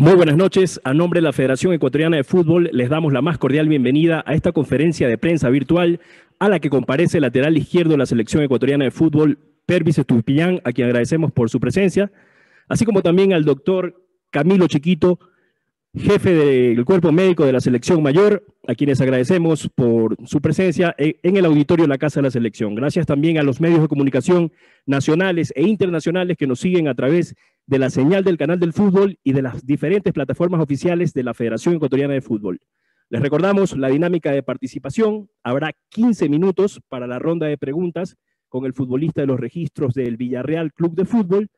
Muy buenas noches. A nombre de la Federación Ecuatoriana de Fútbol, les damos la más cordial bienvenida a esta conferencia de prensa virtual a la que comparece el lateral izquierdo de la Selección Ecuatoriana de Fútbol, Pervis Estupillán, a quien agradecemos por su presencia, así como también al doctor Camilo Chiquito, jefe del cuerpo médico de la selección mayor, a quienes agradecemos por su presencia e, en el auditorio de la Casa de la Selección. Gracias también a los medios de comunicación nacionales e internacionales que nos siguen a través de la señal del canal del fútbol y de las diferentes plataformas oficiales de la Federación Ecuatoriana de Fútbol. Les recordamos la dinámica de participación. Habrá 15 minutos para la ronda de preguntas con el futbolista de los registros del Villarreal Club de Fútbol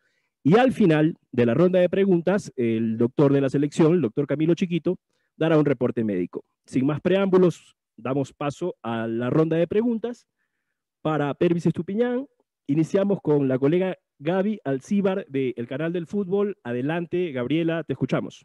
y al final de la ronda de preguntas, el doctor de la selección, el doctor Camilo Chiquito, dará un reporte médico. Sin más preámbulos, damos paso a la ronda de preguntas. Para Pervis Estupiñán, iniciamos con la colega Gaby Alcíbar del el canal del fútbol. Adelante, Gabriela, te escuchamos.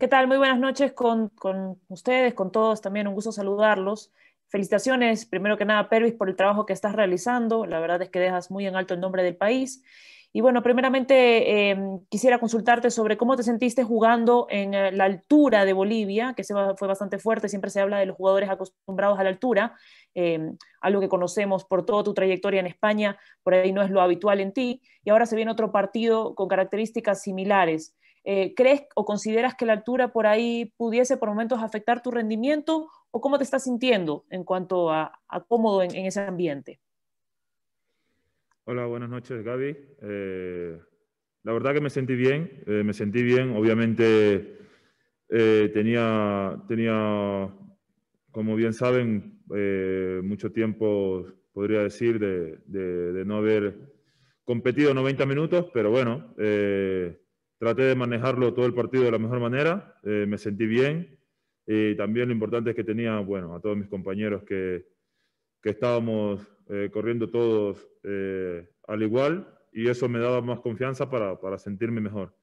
¿Qué tal? Muy buenas noches con, con ustedes, con todos. También un gusto saludarlos. Felicitaciones, primero que nada, Pervis, por el trabajo que estás realizando. La verdad es que dejas muy en alto el nombre del país. Y bueno, primeramente em, quisiera consultarte sobre cómo te sentiste jugando en eh, la altura de Bolivia, que se fue bastante fuerte, siempre se habla de los jugadores acostumbrados a la altura, em, algo que conocemos por toda tu trayectoria en España, por ahí no es lo habitual en ti, y ahora se viene otro partido con características similares. Eh, ¿Crees o consideras que la altura por ahí pudiese por momentos afectar tu rendimiento o cómo te estás sintiendo en cuanto a, cómodo en, ese ambiente? Hola, buenas noches, Gaby. Eh, la verdad que me sentí bien, eh, me sentí bien. Obviamente eh, tenía, tenía, como bien saben, mucho tiempo, podría decir, de, no haber competido 90 minutos, pero bueno, traté de manejarlo todo el partido de la mejor manera, me sentí bien y eh, también lo importante es que tenía, bueno, a todos mis compañeros que, que estábamos eh, corriendo todos eh, al igual y eso me daba más confianza para, para sentirme mejor.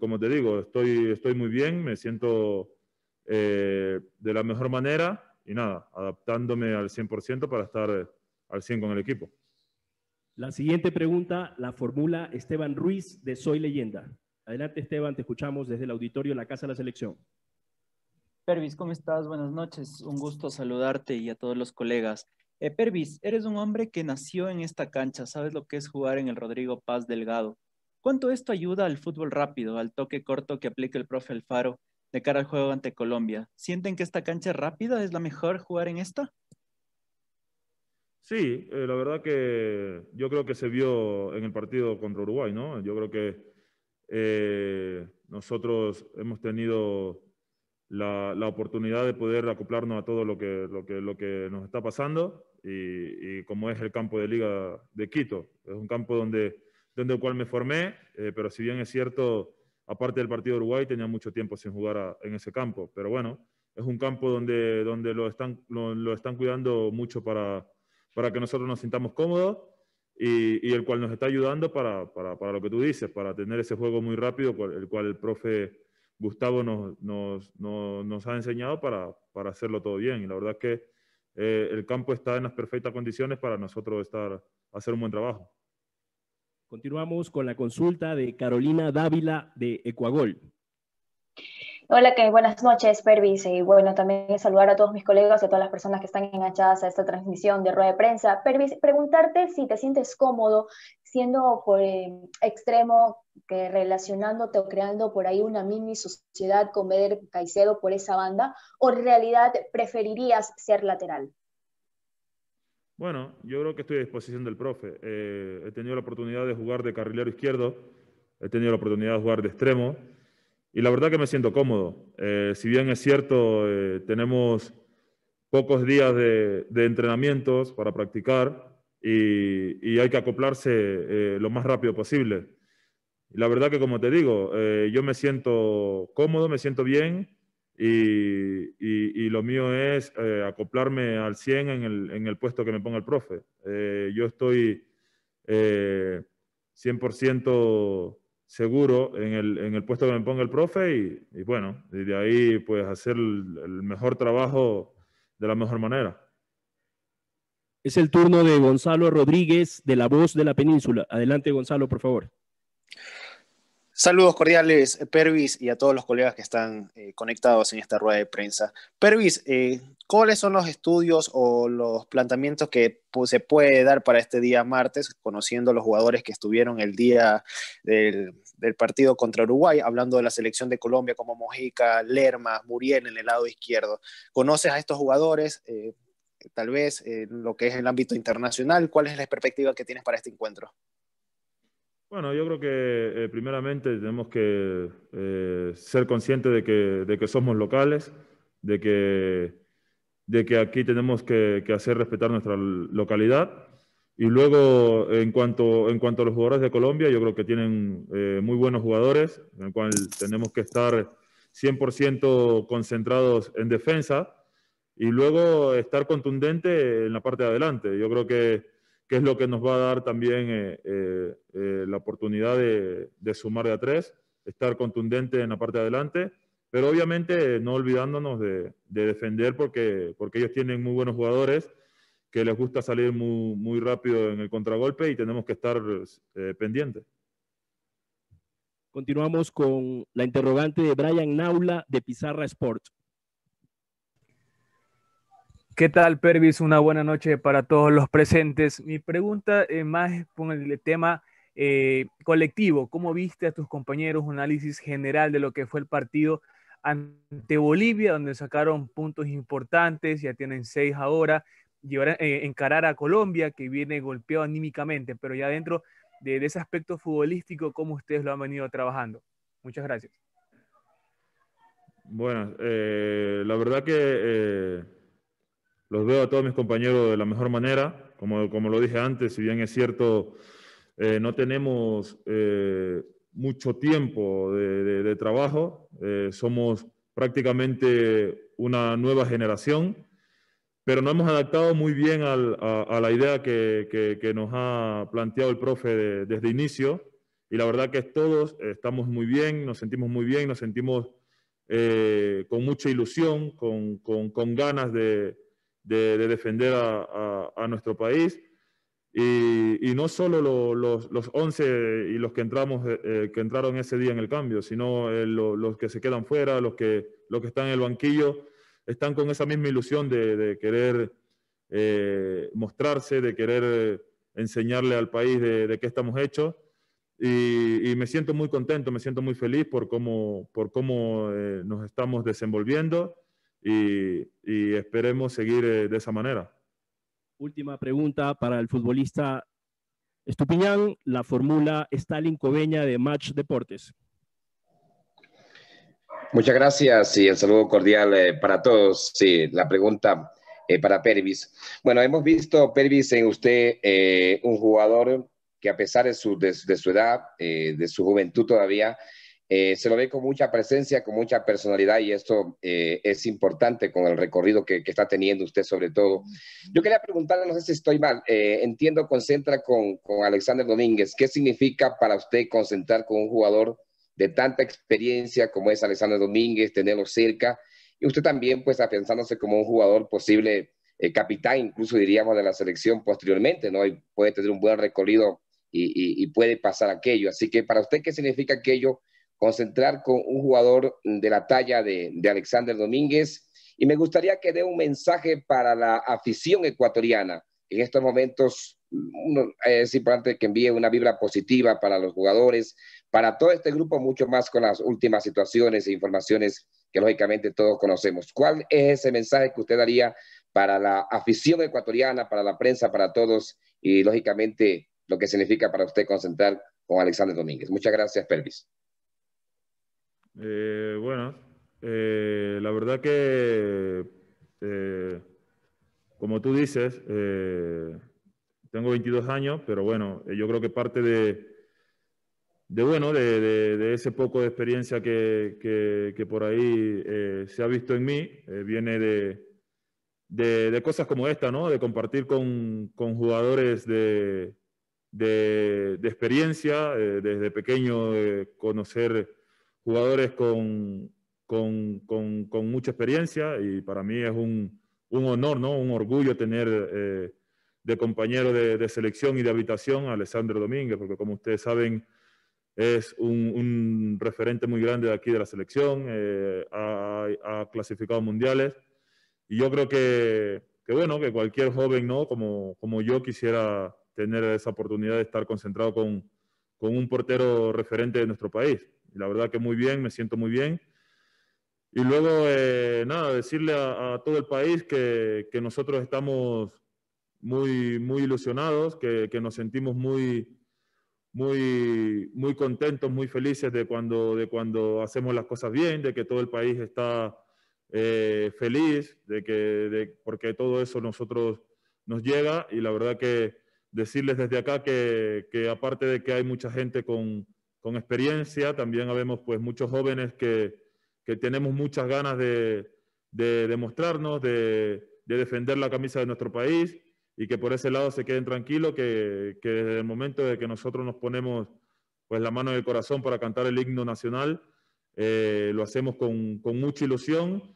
como te digo, estoy, estoy muy bien, me siento de la mejor manera y nada, adaptándome al 100% para estar al 100 con el equipo. La siguiente pregunta la formula Esteban Ruiz de Soy Leyenda. Adelante Esteban, te escuchamos desde el auditorio de la Casa de la Selección. Pervis, ¿cómo estás? Buenas noches. Un gusto saludarte y a todos los colegas. Eh, Pervis, eres un hombre que nació en esta cancha, sabes lo que es jugar en el Rodrigo Paz Delgado. ¿Cuánto esto ayuda al fútbol rápido, al toque corto que aplica el profe Alfaro de cara al juego ante Colombia? ¿Sienten que esta cancha rápida es la mejor jugar en esta? Sí, eh, la verdad que yo creo que se vio en el partido contra Uruguay, ¿no? Yo creo que eh, nosotros hemos tenido la, oportunidad de poder acoplarnos a todo lo que, lo que, lo que nos está pasando y, como es el campo de liga de Quito. Es un campo donde, donde el cual me formé, eh, pero si bien es cierto, aparte del partido de Uruguay, tenía mucho tiempo sin jugar en ese campo. Pero bueno, es un campo donde, donde lo, están, están cuidando mucho para, para que nosotros nos sintamos cómodos. Y, el cual nos está ayudando para, para, lo que tú dices, para tener ese juego muy rápido, el cual el profe Gustavo nos, nos, ha enseñado para, hacerlo todo bien. Y la verdad es que eh, el campo está en las perfectas condiciones para nosotros estar, hacer un buen trabajo. Continuamos con la consulta de Carolina Dávila de Ecuagol. Hola, que buenas noches, Pervis. Y bueno, también saludar a todos mis colegas y a todas las personas que están enganchadas a esta transmisión de rueda de prensa. Pervis, preguntarte si te sientes cómodo siendo por, pues, extremo que relacionándote o creando por ahí una mini sociedad con Beder Caicedo por esa banda, o en realidad preferirías ser lateral? Bueno, yo creo que estoy a disposición del profe. Eh, he tenido la oportunidad de jugar de carrilero izquierdo, he tenido la oportunidad de jugar de extremo y la verdad que me siento cómodo. Eh, si bien es cierto, eh, tenemos pocos días de, entrenamientos para practicar y, hay que acoplarse lo más rápido posible la verdad que, como te digo, eh, yo me siento cómodo, me siento bien y, lo mío es eh, acoplarme al 100 en el, puesto que me ponga el profe. Eh, yo estoy 100% seguro en el, en el, puesto que me ponga el profe y, bueno, de ahí pues hacer el mejor trabajo de la mejor manera. Es el turno de Gonzalo Rodríguez de La Voz de la Península. Adelante Gonzalo, por favor. Saludos cordiales, eh, Pervis, y a todos los colegas que están eh, conectados en esta rueda de prensa. Pervis, eh, ¿cuáles son los estudios o los planteamientos que se puede dar para este día martes, conociendo los jugadores que estuvieron el día del, partido contra Uruguay, hablando de la selección de Colombia como Mojica, Lerma, Muriel en el lado izquierdo? ¿Conoces a estos jugadores? tal vez en lo que es el ámbito internacional, ¿cuál es la perspectiva que tienes para este encuentro? Bueno, yo creo que eh, primeramente tenemos que eh, ser conscientes de que, somos locales, de que, de que aquí tenemos que, hacer respetar nuestra localidad. Y luego, en cuanto, en cuanto a los jugadores de Colombia, yo creo que tienen eh, muy buenos jugadores, en el cual tenemos que estar 100% concentrados en defensa y luego estar contundente en la parte de adelante. Yo creo que que es lo que nos va a dar también eh, eh, eh, la oportunidad de, sumar de a tres, estar contundente en la parte de adelante, pero obviamente no olvidándonos de, defender porque, porque ellos tienen muy buenos jugadores que les gusta salir muy, rápido en el contragolpe y tenemos que estar pendientes. Continuamos con la interrogante de Brian Naula de Pizarra Sports. ¿Qué tal, Pervis? Una buena noche para todos los presentes. Mi pregunta eh, más con el tema eh, colectivo. ¿Cómo viste a tus compañeros un análisis general de lo que fue el partido ante Bolivia, donde sacaron puntos importantes, ya tienen seis ahora, y ahora eh, encarar a Colombia, que viene golpeado anímicamente, pero ya dentro de ese aspecto futbolístico, ¿cómo ustedes lo han venido trabajando? Muchas gracias. Bueno, la verdad que los veo a todos mis compañeros de la mejor manera. Como, como lo dije antes, si bien es cierto, eh, no tenemos eh, mucho tiempo de, trabajo, eh, somos prácticamente una nueva generación, pero nos hemos adaptado muy bien a, la idea que, que, nos ha planteado el profe desde inicio. Y la verdad que todos estamos muy bien, nos sentimos muy bien, nos sentimos con mucha ilusión, con, con ganas de, de, defender a, nuestro país. Y, no solo los, los, 11 y los que, entramos, eh, eh, que entraron ese día en el cambio, sino eh, los que se quedan fuera, los que, los que están en el banquillo, están con esa misma ilusión de, querer mostrarse, de querer enseñarle al país de, qué estamos hechos. Y, me siento muy contento, me siento muy feliz por cómo, nos estamos desenvolviendo y, esperemos seguir eh, de esa manera. Última pregunta para el futbolista Estupiñán, la fórmula Stalin Coveña de Match Deportes. Muchas gracias y el saludo cordial eh, para todos. Sí, la pregunta eh, para Pervis. Bueno, hemos visto, Pervis, en usted un jugador que a pesar de su edad, de su juventud todavía, eh, se lo ve con mucha presencia, con mucha personalidad y esto eh, es importante con el recorrido que, está teniendo usted sobre todo. Yo quería preguntarle, no sé si estoy mal, eh, entiendo concentra con, con, Alexander Domínguez. ¿Qué significa para usted concentrar con un jugador de tanta experiencia como es Alexander Domínguez, tenerlo cerca? Y usted también, pues, afianzándose como un jugador posible capitán, incluso diríamos, de la selección posteriormente, ¿no? puede tener un buen recorrido y puede pasar aquello. Así que para usted, ¿qué significa aquello? concentrar con un jugador de la talla de, Alexander Domínguez. Y me gustaría que dé un mensaje para la afición ecuatoriana. En estos momentos es importante que envíe una vibra positiva para los jugadores, para todo este grupo, mucho más con las últimas situaciones e informaciones que lógicamente todos conocemos. ¿Cuál es ese mensaje que usted daría para la afición ecuatoriana, para la prensa, para todos y lógicamente lo que significa para usted concentrar con Alexander Domínguez? Muchas gracias, Pervis. Eh, bueno, eh, la verdad que, eh, como tú dices, tengo 22 años, pero bueno, yo creo que parte de, de bueno, de, ese poco de experiencia que, que, que por ahí se ha visto en mí, viene de, de cosas como esta, ¿no? De compartir con, con jugadores de, experiencia, desde pequeño conocer jugadores con, mucha experiencia y para mí es un, honor, ¿no? un orgullo tener eh, de compañero de, selección y de habitación a Alessandro Domínguez, porque como ustedes saben, es un, referente muy grande de aquí de la selección, eh, ha, clasificado mundiales y yo creo que, bueno, que cualquier joven ¿no? como, como yo quisiera tener esa oportunidad de estar concentrado con, con un portero referente de nuestro país la verdad que muy bien, me siento muy bien. Y luego, eh, nada, decirle a, todo el país que, nosotros estamos muy, muy ilusionados, que, nos sentimos muy, muy, muy contentos, muy felices de cuando, de cuando hacemos las cosas bien, de que todo el país está eh, feliz, de que, porque todo eso nosotros nos llega y la verdad que decirles desde acá que aparte de que hay mucha gente con, con experiencia, también habemos pues muchos jóvenes que, tenemos muchas ganas de, demostrarnos, de, defender la camisa de nuestro país y que por ese lado se queden tranquilos, que, desde el momento de que nosotros nos ponemos pues la mano en el corazón para cantar el himno nacional, eh, lo hacemos con, mucha ilusión.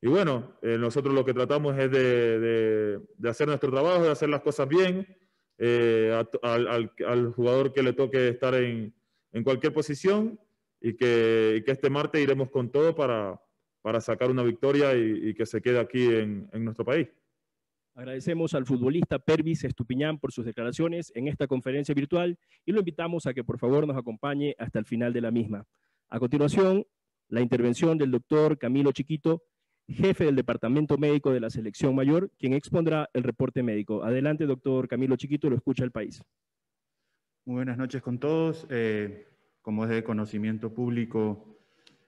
Y bueno, eh, nosotros lo que tratamos es de, hacer nuestro trabajo, de hacer las cosas bien, eh, al jugador que le toque estar en, en cualquier posición y que, este martes iremos con todo para, sacar una victoria y, que se quede aquí en, en nuestro país. Agradecemos al futbolista Pervis Estupiñán por sus declaraciones en esta conferencia virtual y lo invitamos a que por favor nos acompañe hasta el final de la misma. A continuación, la intervención del doctor Camilo Chiquito, jefe del Departamento Médico de la Selección Mayor, quien expondrá el reporte médico. Adelante, doctor Camilo Chiquito, lo escucha el país. Muy buenas noches con todos. Eh, como es de conocimiento público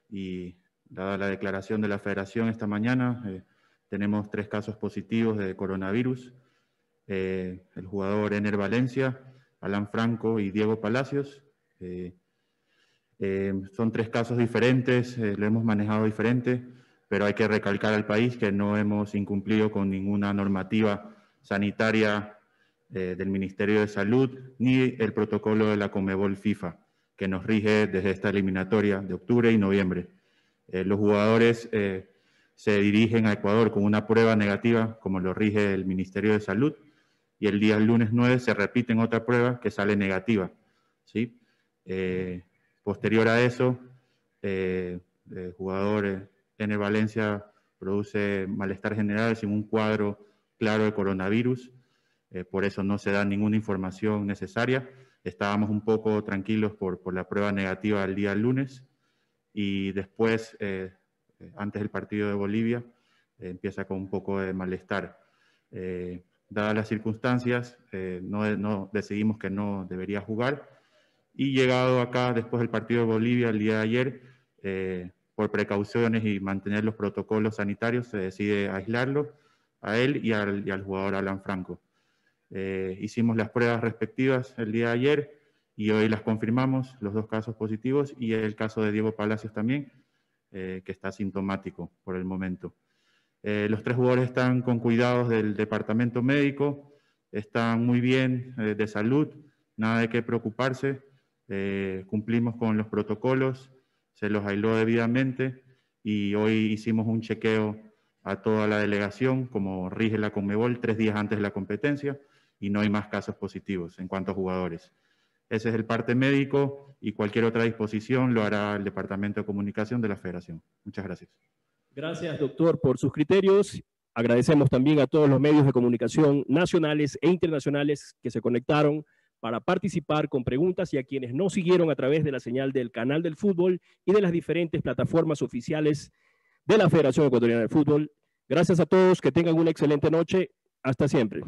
y dada la declaración de la Federación esta mañana, eh, tenemos tres casos positivos de coronavirus. Eh, el jugador Ener Valencia, Alan Franco y Diego Palacios. son tres casos diferentes, lo hemos manejado diferente, pero hay que recalcar al país que no hemos incumplido con ninguna normativa sanitaria eh, del Ministerio de Salud ni el protocolo de la Comebol FIFA, que nos rige desde esta eliminatoria de octubre y noviembre. Eh, los jugadores eh, se dirigen a Ecuador con una prueba negativa, como lo rige el Ministerio de Salud, y el día lunes 9 se repiten otra prueba que sale negativa. ¿sí? posterior a eso, el jugador N. Valencia produce malestar general sin un cuadro claro de coronavirus eh, por eso no se da ninguna información necesaria. Estábamos un poco tranquilos por, la prueba negativa el día lunes y después, eh, antes del partido de Bolivia, eh, empieza con un poco de malestar. dadas las circunstancias, no, decidimos que no debería jugar y llegado acá después del partido de Bolivia el día de ayer, por precauciones y mantener los protocolos sanitarios, se decide aislarlo a él y al jugador Alan Franco. Eh, hicimos las pruebas respectivas el día de ayer y hoy las confirmamos, los dos casos positivos y el caso de Diego Palacios también, eh, que está sintomático por el momento. Eh, los tres jugadores están con cuidados del departamento médico, están muy bien de salud, nada de qué preocuparse, cumplimos con los protocolos, se los aisló debidamente y hoy hicimos un chequeo a toda la delegación, como rige la Conmebol, tres días antes de la competencia y no hay más casos positivos en cuanto a jugadores. Ese es el parte médico y cualquier otra disposición lo hará el Departamento de Comunicación de la Federación. Muchas gracias. Gracias, doctor, por sus criterios. Agradecemos también a todos los medios de comunicación nacionales e internacionales que se conectaron para participar con preguntas y a quienes no siguieron a través de la señal del canal del fútbol y de las diferentes plataformas oficiales de la Federación Ecuatoriana de Fútbol. Gracias a todos, que tengan una excelente noche. Hasta siempre.